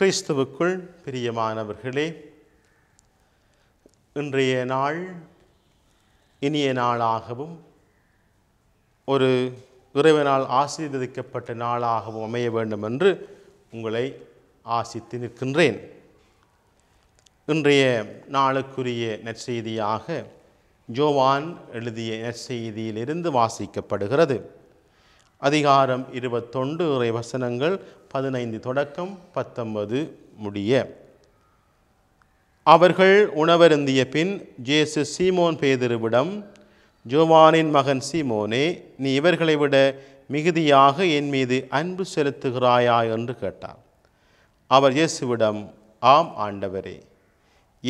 கிறிஸ்துவுக்குள் பிரியமானவர்களே இன்றைய நாள் இனிய நாளாகவும் ஒரு இறைவனால் ஆசீர்வதிக்கப்பட்ட நாளாகவும் அமைய வேண்டும் என்று உங்களை ஆசித்து நிற்கின்றேன் இன்றைய நாளுக்குரிய நற்செய்தியாக ஜோவான் எழுதிய நற்செய்தியிலிருந்து வாசிக்கப்படுகிறது அதிகாரம் இருபத்தொன்று உரை வசனங்கள் பதினைந்து தொடக்கம் பத்தொன்பது முடிய அவர்கள் உணவருந்திய பின் ஜேசு சீமோன் பேதிருவிடம் ஜோவானின் மகன் சீமோனே நீ இவர்களை விட மிகுதியாக என் மீது அன்பு செலுத்துகிறாயா என்று கேட்டார் அவர் இயேசுவிடம் ஆம் ஆண்டவரே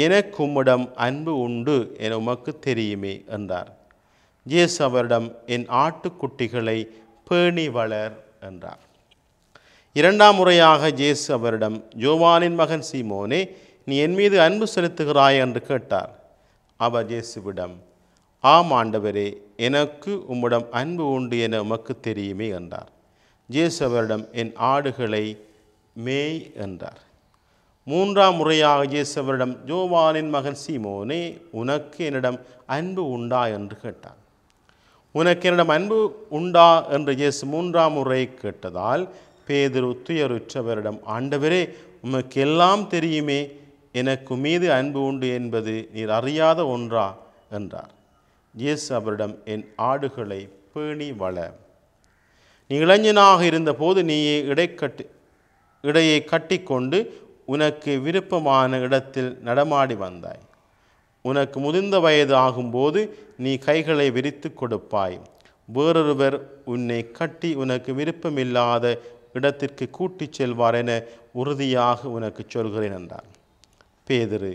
எனக்கு உம்மிடம் அன்பு உண்டு என உமக்கு தெரியுமே என்றார் ஜேசு அவரிடம் என் ஆட்டுக்குட்டிகளை பேணி வளர் என்றார் இரண்டாம் முறையாக ஜேசு அவரிடம் ஜோவானின் மகன் சீமோனே நீ என் மீது அன்பு செலுத்துகிறாய் என்று கேட்டார் அவர் ஜேசுவிடம் ஆம் ஆண்டவரே எனக்கு உம்மிடம் அன்பு உண்டு என உமக்கு தெரியுமே என்றார் ஜேசு அவரிடம் என் ஆடுகளை மேய் என்றார் மூன்றாம் முறையாக இயேசு அவரிடம் ஜோவானின் மகன் சீமோனே உனக்கு என்னிடம் அன்பு உண்டா என்று கேட்டான் உனக்கு என்னிடம் அன்பு உண்டா என்று இயேசு மூன்றாம் முறை கேட்டதால் பேதிரு துயருற்றவரிடம் ஆண்டவரே உமக்கு எல்லாம் தெரியுமே எனக்கு மீது அன்பு உண்டு என்பது நீர் அறியாத ஒன்றா என்றார் இயேசு அவரிடம் என் ஆடுகளை பேணி வள நீ இளைஞனாக இருந்தபோது நீயே இடைக்கட்டு இடையை கட்டிக்கொண்டு உனக்கு விருப்பமான இடத்தில் நடமாடி வந்தாய் உனக்கு முதிர்ந்த வயது ஆகும்போது நீ கைகளை விரித்து கொடுப்பாய் வேறொருவர் உன்னை கட்டி உனக்கு விருப்பமில்லாத இடத்திற்கு கூட்டிச் செல்வார் என உறுதியாக உனக்கு சொல்கிறேன் என்றார் பேதிரு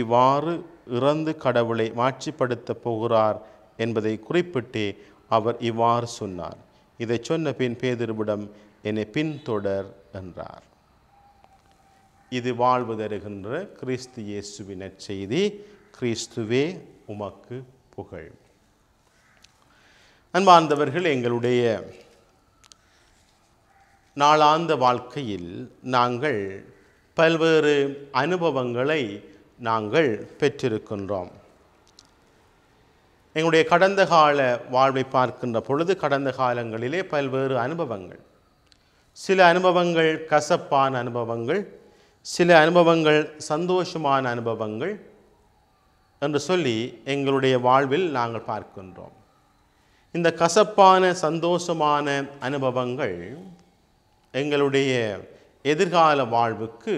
இவ்வாறு இறந்து கடவுளை மாட்சிப்படுத்த போகிறார் என்பதை குறிப்பிட்டே அவர் இவ்வாறு சொன்னார் இதை சொன்ன பின் பேதிருவிடம் என்னை பின்தொடர் என்றார் இது வாழ்வு தருகின்ற கிறிஸ்து இயேசுவின செய்தி கிறிஸ்துவே உமக்கு புகழ் அன்பார்ந்தவர்கள் எங்களுடைய நாளாந்த வாழ்க்கையில் நாங்கள் பல்வேறு அனுபவங்களை நாங்கள் பெற்றிருக்கின்றோம் எங்களுடைய கடந்த கால வாழ்வை பார்க்கின்ற பொழுது கடந்த காலங்களிலே பல்வேறு அனுபவங்கள் சில அனுபவங்கள் கசப்பான அனுபவங்கள் சில அனுபவங்கள் சந்தோஷமான அனுபவங்கள் என்று சொல்லி எங்களுடைய வாழ்வில் நாங்கள் பார்க்கின்றோம் இந்த கசப்பான சந்தோஷமான அனுபவங்கள் எங்களுடைய எதிர்கால வாழ்வுக்கு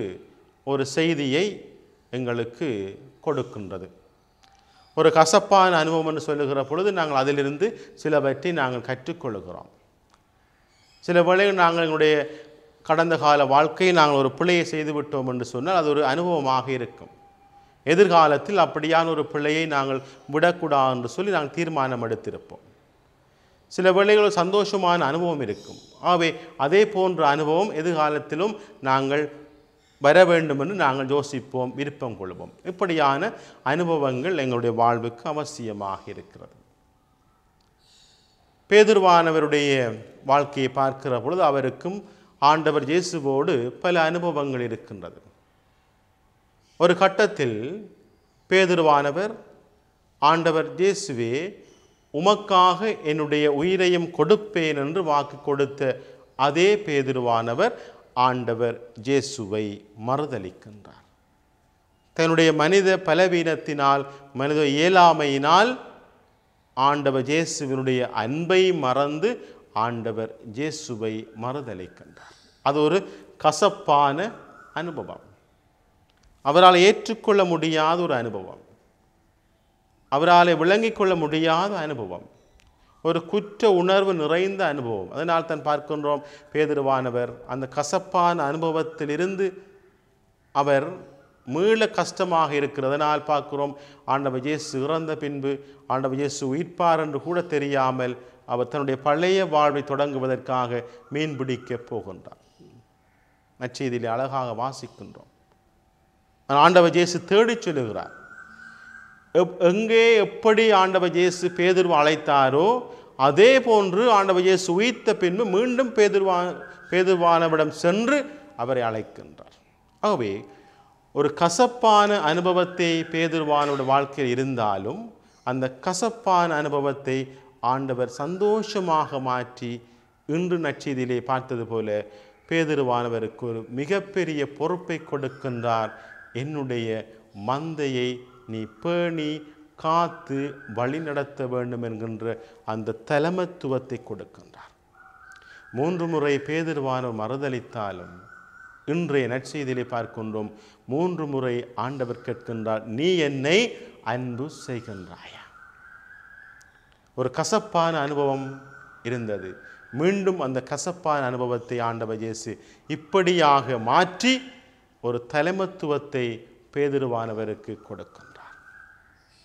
ஒரு செய்தியை எங்களுக்கு கொடுக்கின்றது ஒரு கசப்பான அனுபவம் என்று சொல்லுகிற பொழுது நாங்கள் அதிலிருந்து சிலவற்றை நாங்கள் கற்றுக்கொள்கிறோம் சில வேளையில் நாங்கள் எங்களுடைய கடந்த கால வாழ்க்கையை நாங்கள் ஒரு பிள்ளையை செய்துவிட்டோம் என்று சொன்னால் அது ஒரு அனுபவமாக இருக்கும் எதிர்காலத்தில் அப்படியான ஒரு பிள்ளையை நாங்கள் விடக்கூடாது என்று சொல்லி நாங்கள் தீர்மானம் எடுத்திருப்போம் சில வேளைகளில் சந்தோஷமான அனுபவம் இருக்கும் ஆகவே அதே போன்ற அனுபவம் எதிர்காலத்திலும் நாங்கள் வர வேண்டும் என்று நாங்கள் யோசிப்போம் விருப்பம் கொள்வோம் இப்படியான அனுபவங்கள் எங்களுடைய வாழ்வுக்கு அவசியமாக இருக்கிறது பேதுருவானவருடைய வாழ்க்கையை பார்க்கிற பொழுது அவருக்கும் ஆண்டவர் இயேசுவோடு பல அனுபவங்கள் இருக்கின்றது ஒரு கட்டத்தில் பேதுருவானவர் ஆண்டவர் ஜேசுவே உமக்காக என்னுடைய உயிரையும் கொடுப்பேன் என்று வாக்கு கொடுத்த அதே பேதுருவானவர் ஆண்டவர் ஜேசுவை மறுதளிக்கின்றார் தன்னுடைய மனித பலவீனத்தினால் மனித இயலாமையினால் ஆண்டவர் ஜேசுவினுடைய அன்பை மறந்து ஆண்டவர் ஜேசுவை மறுதளிக்கின்றார் அது ஒரு கசப்பான அனுபவம் அவரால் ஏற்றுக்கொள்ள முடியாத ஒரு அனுபவம் அவரால் விளங்கிக் கொள்ள முடியாத அனுபவம் ஒரு குற்ற உணர்வு நிறைந்த அனுபவம் அதனால் தான் பார்க்கின்றோம் பேதருவானவர் அந்த கசப்பான அனுபவத்திலிருந்து அவர் மீள கஷ்டமாக இருக்கிறதனால் பார்க்கிறோம் ஆண்டவ இயேசு இறந்த பின்பு ஆண்டவ இயேசு உயிர்ப்பார் என்று கூட தெரியாமல் அவர் தன்னுடைய பழைய வாழ்வை தொடங்குவதற்காக மீன் பிடிக்க போகின்றார் நச்செய்தியிலே அழகாக வாசிக்கின்றோம் ஆண்டவ ஜேசு தேடி சொல்லுகிறார் எங்கே எப்படி ஆண்டவ ஜேசு பேதுருவை அழைத்தாரோ அதே போன்று ஆண்டவ ஜேசு உயிர்த்த பின்பு மீண்டும் பேதுருவா பேதிர்வானவிடம் சென்று அவரை அழைக்கின்றார் ஆகவே ஒரு கசப்பான அனுபவத்தை பேதுருவானோட வாழ்க்கையில் இருந்தாலும் அந்த கசப்பான அனுபவத்தை ஆண்டவர் சந்தோஷமாக மாற்றி இன்று நச்செய்தியிலே பார்த்தது போல பேதிருவானவருக்கு ஒரு மிகப்பெரிய பொறுப்பை கொடுக்கின்றார் என்னுடைய மந்தையை நீ பேணி காத்து வழிநடத்த வேண்டும் என்கின்ற அந்த தலைமத்துவத்தை கொடுக்கின்றார் மூன்று முறை பேதிர்வான மறுதளித்தாலும் இன்றைய நற்செய்தியை பார்க்கின்றோம் மூன்று முறை ஆண்டவர் கேட்கின்றார் நீ என்னை அன்பு செய்கின்றாயா ஒரு கசப்பான அனுபவம் இருந்தது மீண்டும் அந்த கசப்பான அனுபவத்தை ஆண்டவர் இயேசு இப்படியாக மாற்றி ஒரு தலைமத்துவத்தை பேதிருவானவருக்கு கொடுக்கின்றார்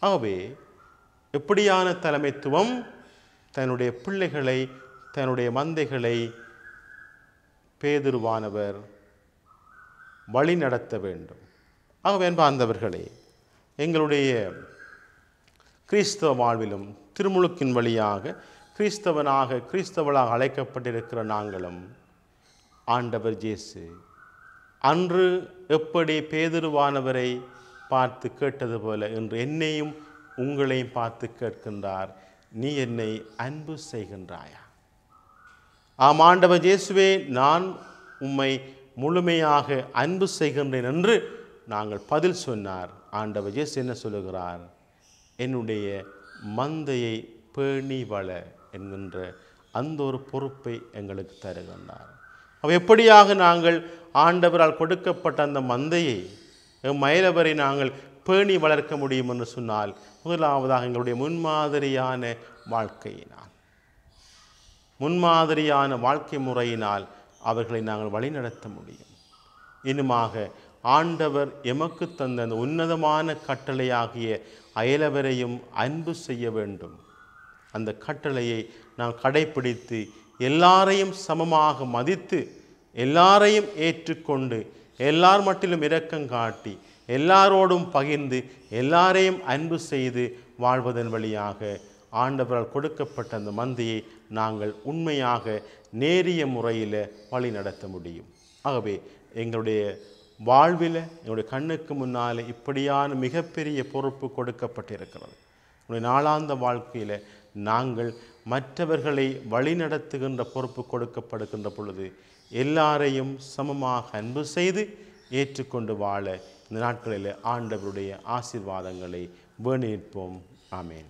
ஆகவே எப்படியான தலைமைத்துவம் தன்னுடைய பிள்ளைகளை தன்னுடைய மந்தைகளை பேதிருவானவர் வழி நடத்த வேண்டும் ஆகவே அன்பார்ந்தவர்களே எங்களுடைய கிறிஸ்தவ வாழ்விலும் திருமுழுக்கின் வழியாக கிறிஸ்தவனாக கிறிஸ்தவளாக அழைக்கப்பட்டிருக்கிற நாங்களும் ஆண்டவர் ஜேசு அன்று எப்படி பேதுருவானவரை பார்த்து கேட்டது போல இன்று என்னையும் உங்களையும் பார்த்து கேட்கின்றார் நீ என்னை அன்பு செய்கின்றாயா ஆம் ஆண்டவ ஜேசுவே நான் உம்மை முழுமையாக அன்பு செய்கின்றேன் என்று நாங்கள் பதில் சொன்னார் ஆண்டவ இயேசு என்ன சொல்லுகிறார் என்னுடைய மந்தையை பேணி வள என்கின்ற அந்த ஒரு பொறுப்பை எங்களுக்கு தருகின்றார் அவ எப்படியாக நாங்கள் ஆண்டவரால் கொடுக்கப்பட்ட அந்த மந்தையை மயிலவரை நாங்கள் பேணி வளர்க்க முடியும் என்று சொன்னால் முதலாவதாக எங்களுடைய முன்மாதிரியான வாழ்க்கையினால் முன்மாதிரியான வாழ்க்கை முறையினால் அவர்களை நாங்கள் வழிநடத்த முடியும் இன்னுமாக ஆண்டவர் எமக்கு தந்த அந்த உன்னதமான கட்டளையாகிய அயலவரையும் அன்பு செய்ய வேண்டும் அந்த கட்டளையை நாம் கடைப்பிடித்து எல்லாரையும் சமமாக மதித்து எல்லாரையும் ஏற்றுக்கொண்டு எல்லார் மட்டிலும் இரக்கம் காட்டி எல்லாரோடும் பகிர்ந்து எல்லாரையும் அன்பு செய்து வாழ்வதன் வழியாக ஆண்டவரால் கொடுக்கப்பட்ட அந்த மந்தையை நாங்கள் உண்மையாக நேரிய முறையில் வழி நடத்த முடியும் ஆகவே எங்களுடைய வாழ்வில் எங்களுடைய கண்ணுக்கு முன்னால் இப்படியான மிகப்பெரிய பொறுப்பு கொடுக்கப்பட்டிருக்கிறது உங்களுடைய நாளாந்த வாழ்க்கையில் நாங்கள் மற்றவர்களை வழிநடத்துகின்ற பொறுப்பு கொடுக்கப்படுகின்ற பொழுது எல்லாரையும் சமமாக அன்பு செய்து ஏற்றுக்கொண்டு வாழ இந்த நாட்களில் ஆண்டவருடைய ஆசீர்வாதங்களை வேணிப்போம் ஆமேன்